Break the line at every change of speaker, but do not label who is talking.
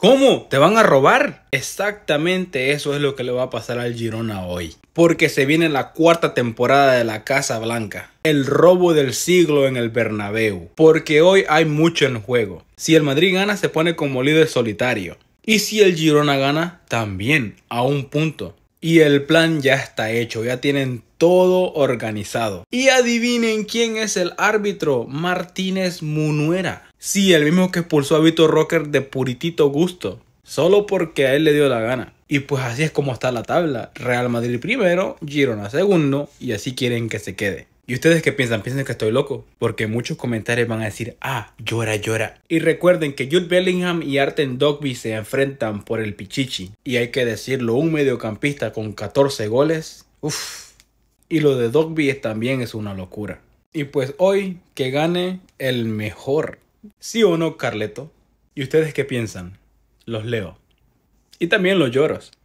¿Cómo? ¿Te van a robar? Exactamente eso es lo que le va a pasar al Girona hoy. Porque se viene la cuarta temporada de la Casa Blanca. El robo del siglo en el Bernabéu. Porque hoy hay mucho en juego. Si el Madrid gana, se pone como líder solitario. Y si el Girona gana, también, a un punto. Y el plan ya está hecho, ya tienen todo organizado. Y adivinen quién es el árbitro, Martínez Munuera. Sí, el mismo que expulsó a Vito Rocker de puritito gusto, solo porque a él le dio la gana. Y pues así es como está la tabla. Real Madrid primero, Girona segundo, y así quieren que se quede. ¿Y ustedes qué piensan? Piensan que estoy loco, porque muchos comentarios van a decir, ah, llora, llora. Y recuerden que Jude Bellingham y Arten Dogby se enfrentan por el Pichichi. Y hay que decirlo, un mediocampista con 14 goles, uff. Y lo de Dogby también es una locura. Y pues hoy que gane el mejor. ¿Sí o no, Carleto? ¿Y ustedes qué piensan? Los leo. Y también los lloros.